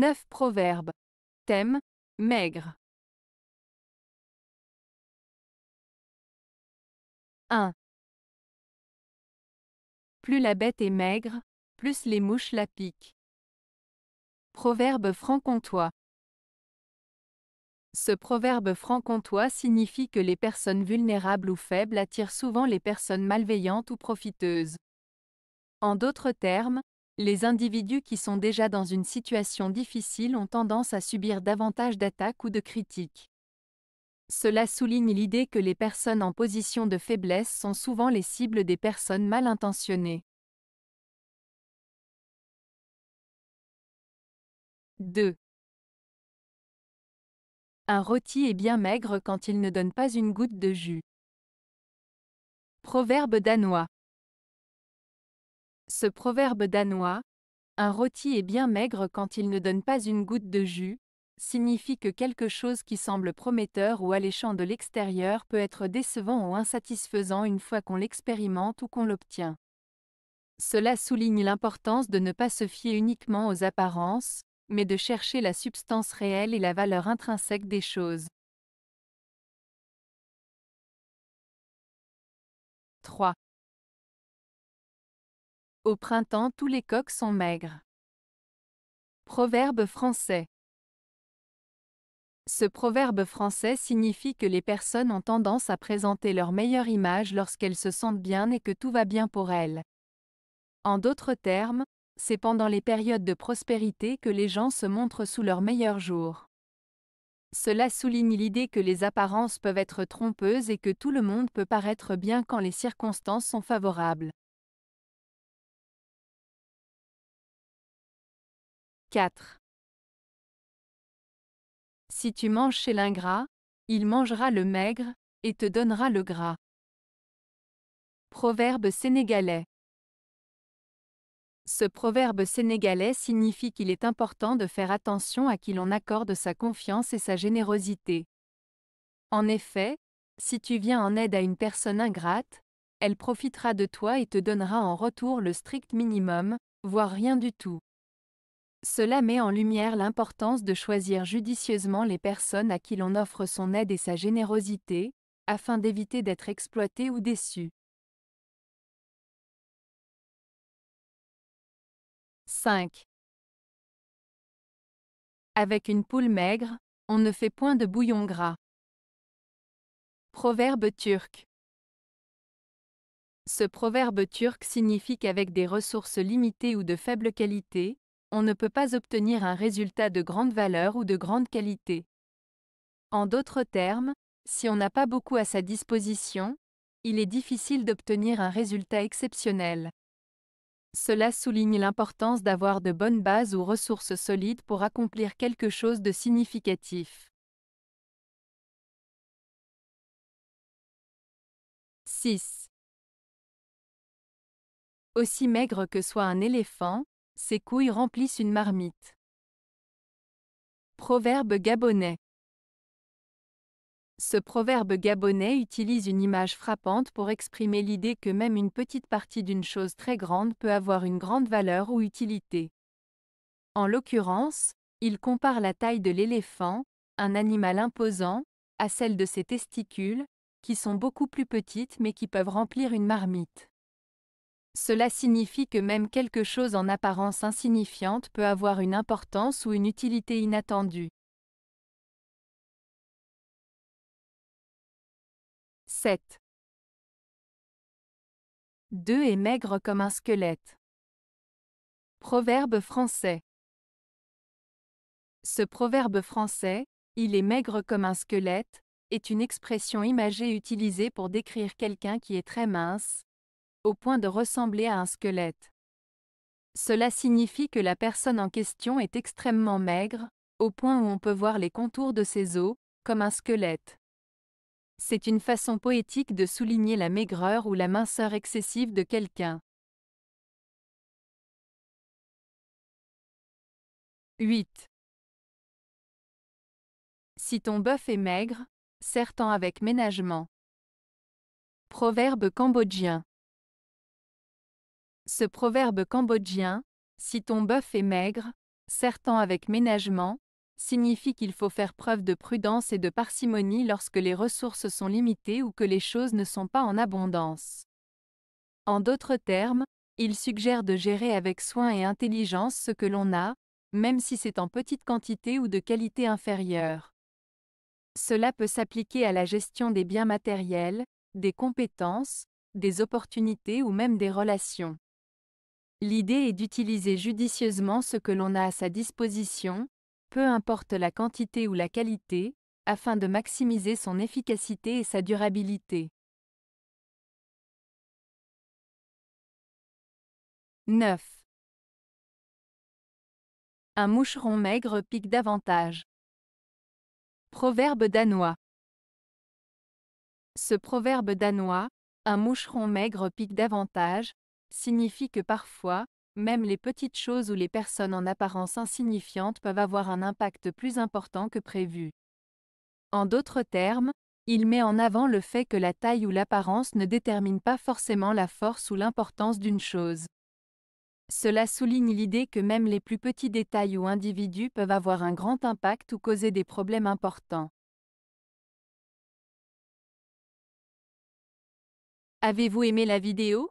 9 proverbes. Thème Maigre. 1. Plus la bête est maigre, plus les mouches la piquent. Proverbe franc-comtois. Ce proverbe franc-comtois signifie que les personnes vulnérables ou faibles attirent souvent les personnes malveillantes ou profiteuses. En d'autres termes, les individus qui sont déjà dans une situation difficile ont tendance à subir davantage d'attaques ou de critiques. Cela souligne l'idée que les personnes en position de faiblesse sont souvent les cibles des personnes mal intentionnées. 2. Un rôti est bien maigre quand il ne donne pas une goutte de jus. Proverbe danois. Ce proverbe danois, un rôti est bien maigre quand il ne donne pas une goutte de jus, signifie que quelque chose qui semble prometteur ou alléchant de l'extérieur peut être décevant ou insatisfaisant une fois qu'on l'expérimente ou qu'on l'obtient. Cela souligne l'importance de ne pas se fier uniquement aux apparences, mais de chercher la substance réelle et la valeur intrinsèque des choses. 3. Au printemps tous les coqs sont maigres. Proverbe français. Ce proverbe français signifie que les personnes ont tendance à présenter leur meilleure image lorsqu'elles se sentent bien et que tout va bien pour elles. En d'autres termes, c'est pendant les périodes de prospérité que les gens se montrent sous leur meilleur jour. Cela souligne l'idée que les apparences peuvent être trompeuses et que tout le monde peut paraître bien quand les circonstances sont favorables. 4. Si tu manges chez l'ingrat, il mangera le maigre, et te donnera le gras. Proverbe sénégalais. Ce proverbe sénégalais signifie qu'il est important de faire attention à qui l'on accorde sa confiance et sa générosité. En effet, si tu viens en aide à une personne ingrate, elle profitera de toi et te donnera en retour le strict minimum, voire rien du tout. Cela met en lumière l'importance de choisir judicieusement les personnes à qui l'on offre son aide et sa générosité, afin d'éviter d'être exploité ou déçu. 5. Avec une poule maigre, on ne fait point de bouillon gras. Proverbe turc. Ce proverbe turc signifie qu'avec des ressources limitées ou de faible qualité, on ne peut pas obtenir un résultat de grande valeur ou de grande qualité. En d'autres termes, si on n'a pas beaucoup à sa disposition, il est difficile d'obtenir un résultat exceptionnel. Cela souligne l'importance d'avoir de bonnes bases ou ressources solides pour accomplir quelque chose de significatif. « 6. Aussi maigre que soit un éléphant, ses couilles remplissent une marmite. Proverbe gabonais. Ce proverbe gabonais utilise une image frappante pour exprimer l'idée que même une petite partie d'une chose très grande peut avoir une grande valeur ou utilité. En l'occurrence, il compare la taille de l'éléphant, un animal imposant, à celle de ses testicules, qui sont beaucoup plus petites mais qui peuvent remplir une marmite. Cela signifie que même quelque chose en apparence insignifiante peut avoir une importance ou une utilité inattendue. 7. 2 est maigre comme un squelette. Proverbe français. Ce proverbe français, il est maigre comme un squelette, est une expression imagée utilisée pour décrire quelqu'un qui est très mince, au point de ressembler à un squelette. Cela signifie que la personne en question est extrêmement maigre, au point où on peut voir les contours de ses os, comme un squelette. C'est une façon poétique de souligner la maigreur ou la minceur excessive de quelqu'un. 8. Si ton bœuf est maigre, serre-t'en avec ménagement. Proverbe cambodgien. Ce proverbe cambodgien, si ton bœuf est maigre, certain avec ménagement, signifie qu'il faut faire preuve de prudence et de parcimonie lorsque les ressources sont limitées ou que les choses ne sont pas en abondance. En d'autres termes, il suggère de gérer avec soin et intelligence ce que l'on a, même si c'est en petite quantité ou de qualité inférieure. Cela peut s'appliquer à la gestion des biens matériels, des compétences, des opportunités ou même des relations. L'idée est d'utiliser judicieusement ce que l'on a à sa disposition, peu importe la quantité ou la qualité, afin de maximiser son efficacité et sa durabilité. 9. Un moucheron maigre pique davantage. Proverbe danois. Ce proverbe danois, un moucheron maigre pique davantage, signifie que parfois, même les petites choses ou les personnes en apparence insignifiantes peuvent avoir un impact plus important que prévu. En d'autres termes, il met en avant le fait que la taille ou l'apparence ne détermine pas forcément la force ou l'importance d'une chose. Cela souligne l'idée que même les plus petits détails ou individus peuvent avoir un grand impact ou causer des problèmes importants. Avez-vous aimé la vidéo